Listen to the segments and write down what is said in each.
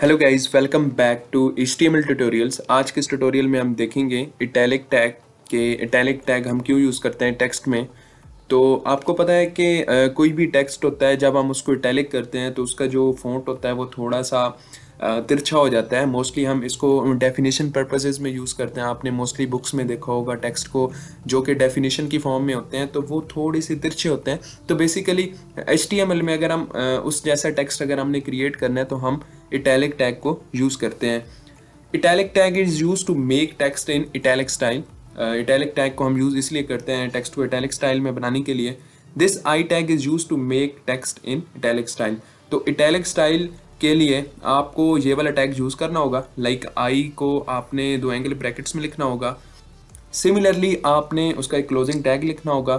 hello guys welcome back to H tutorials आज के इस ट्यूटोरियल में हम देखेंगे इटैलिक टैग के इटैलिक टैग हम क्यों यूज़ करते हैं टेक्स्ट में तो आपको पता है कि कोई भी टेक्स्ट होता है जब हम उसको इटैलिक करते हैं तो उसका जो फ़ॉन्ट होता है वो थोड़ा सा तिरछा हो जाता है मोस्टली हम इसको डेफिनेशन पर्पजेज़ में यूज़ करते हैं आपने मोस्टली बुक्स में देखा होगा टेक्स्ट को जो कि डेफिनेशन की फॉर्म में होते हैं तो वो थोड़े से तिरछे होते हैं तो बेसिकली एच में अगर हम उस जैसा टेक्स्ट अगर हमने क्रिएट करना है तो हम इटैलिक टैग को यूज़ करते हैं italic tag is used to make text in italic style italic tag को हम यूज़ इसलिए करते हैं टेक्स्ट को इटैलिक स्टाइल में बनाने के लिए this I tag is used to make text in italic style तो इटैलिक स्टाइल के लिए आपको ये वाला टैग यूज़ करना होगा लाइक like आई को आपने दो एंगल ब्रैकेट्स में लिखना होगा सिमिलरली आपने उसका एक क्लोजिंग टैग लिखना होगा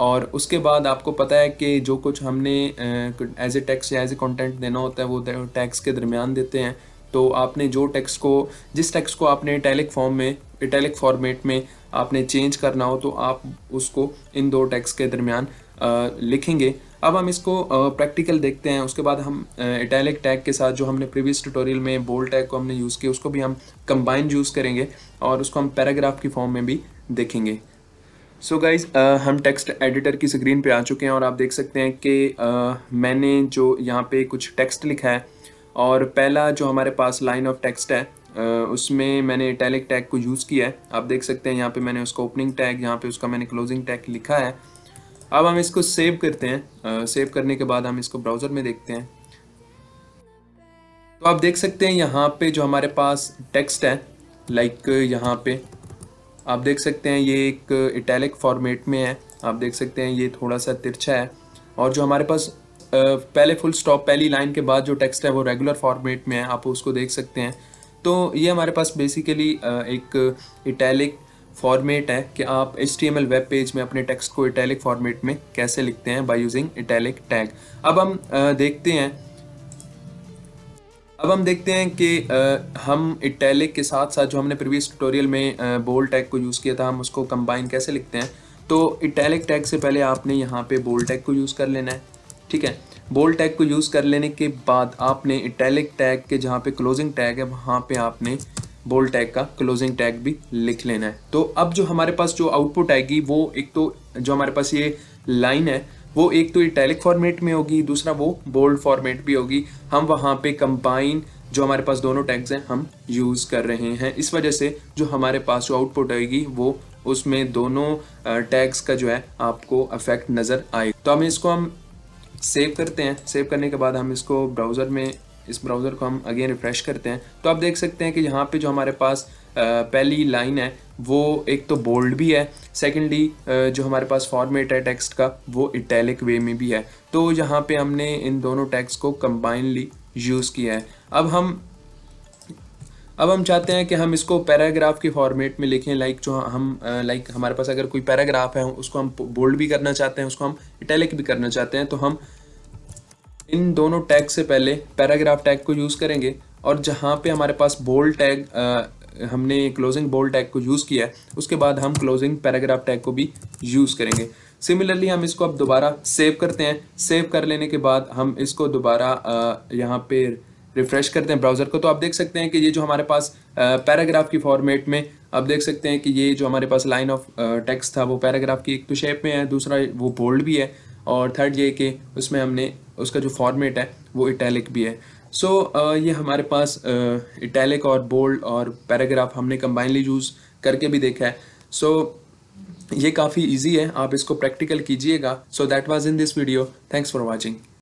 और उसके बाद आपको पता है कि जो कुछ हमने एज ए टैक्स या एज ए कंटेंट देना होता है वो टैक्स के दरमियान देते हैं तो आपने जो टैक्स को जिस टैक्स को आपने इटैलिक फॉर्म में इटैलिक फॉर्मेट में आपने चेंज करना हो तो आप उसको इन दो टैक्स के दरमियान लिखेंगे अब हम इसको प्रैक्टिकल देखते हैं उसके बाद हम इटैलिक टैग के साथ जो हमने प्रीवियस ट्यूटोरियल में बोल्ड टैग को हमने यूज़ किया उसको भी हम कंबाइंड यूज़ करेंगे और उसको हम पैराग्राफ की फॉर्म में भी देखेंगे सो so गाइज़ uh, हम टेक्स्ट एडिटर की स्क्रीन पे आ चुके हैं और आप देख सकते हैं कि uh, मैंने जो यहाँ पे कुछ टेक्स्ट लिखा है और पहला जो हमारे पास लाइन ऑफ टेक्स्ट है uh, उसमें मैंने टैलिक टैग को यूज़ किया है आप देख सकते हैं यहाँ पे मैंने उसका ओपनिंग टैग यहाँ पे उसका मैंने क्लोजिंग टैग लिखा है अब हम इसको सेव करते हैं सेव uh, करने के बाद हम इसको ब्राउज़र में देखते हैं तो आप देख सकते हैं यहाँ पर जो हमारे पास टेक्स्ट है लाइक यहाँ पे आप देख सकते हैं ये एक इटैलिक फॉर्मेट में है आप देख सकते हैं ये थोड़ा सा तिरछा है और जो हमारे पास पहले फुल स्टॉप पहली लाइन के बाद जो टेक्स्ट है वो रेगुलर फॉर्मेट में है आप उसको देख सकते हैं तो ये हमारे पास बेसिकली एक इटैलिक फॉर्मेट है कि आप एच वेब पेज में अपने टेक्स्ट को इटैलिक फॉर्मेट में कैसे लिखते हैं बाय यूजिंग इटैलिक टैग अब हम देखते हैं अब हम देखते हैं कि आ, हम इटैलिक के साथ साथ जो हमने प्रीवियस ट्यूटोरियल में बोल्ड टैग को यूज़ किया था हम उसको कंबाइन कैसे लिखते हैं तो इटैलिक टैग से पहले आपने यहाँ पे बोल्ड टैग को यूज़ कर लेना है ठीक है बोल्ड टैग को यूज़ कर लेने के बाद आपने इटैलिक टैग के जहाँ पे क्लोजिंग टैग है वहाँ पे आपने बोल्ड टैग का क्लोजिंग टैग भी लिख लेना है तो अब जो हमारे पास जो आउटपुट आएगी वो एक तो जो हमारे पास ये लाइन है वो एक तो इटैलिक फॉर्मेट में होगी दूसरा वो बोल्ड फॉर्मेट भी होगी हम वहाँ पे कंबाइन जो हमारे पास दोनों टैग्स हैं हम यूज़ कर रहे हैं इस वजह से जो हमारे पास जो आउटपुट आएगी वो उसमें दोनों टैग्स का जो है आपको अफेक्ट नज़र आएगा तो हम इसको हम सेव करते हैं सेव करने के बाद हम इसको ब्राउज़र में इस ब्राउज़र को हम अगेन रिफ़्रेश करते हैं तो आप देख सकते हैं कि यहाँ पे जो हमारे पास पहली लाइन है वो एक तो बोल्ड भी है सेकेंडली जो हमारे पास फॉर्मेट है टेक्स्ट का वो इटैलिक वे में भी है तो यहाँ पे हमने इन दोनों टैक्स को कंबाइनली यूज़ किया है अब हम अब हम चाहते हैं कि हम इसको पैराग्राफ के फॉर्मेट में लिखें लाइक जो हम लाइक हमारे पास अगर कोई पैराग्राफ है उसको हम बोल्ड भी करना चाहते हैं उसको हम इटैलिक भी करना चाहते हैं तो हम इन दोनों टैग से पहले पैराग्राफ टैग को यूज़ करेंगे और जहाँ पे हमारे पास बोल्ड टैग हमने क्लोजिंग बोल्ड टैग को यूज़ किया है उसके बाद हम क्लोजिंग पैराग्राफ टैग को भी यूज़ करेंगे सिमिलरली हम इसको अब दोबारा सेव करते हैं सेव कर लेने के बाद हम इसको दोबारा यहाँ पे रिफ़्रेश करते हैं ब्राउज़र को तो आप देख सकते हैं कि ये जो हमारे पास पैराग्राफ की फॉर्मेट में आप देख सकते हैं कि ये जो हमारे पास लाइन ऑफ टेक्स्ट था वो पैराग्राफ की एक तो शेप में है दूसरा वो बोल्ड भी है और थर्ड ये कि उसमें हमने उसका जो फॉर्मेट है वो इटैलिक भी है सो so, uh, ये हमारे पास इटैलिक uh, और बोल्ड और पैराग्राफ हमने कंबाइनली यूज़ करके भी देखा है सो so, ये काफ़ी इजी है आप इसको प्रैक्टिकल कीजिएगा so that was in this video thanks for watching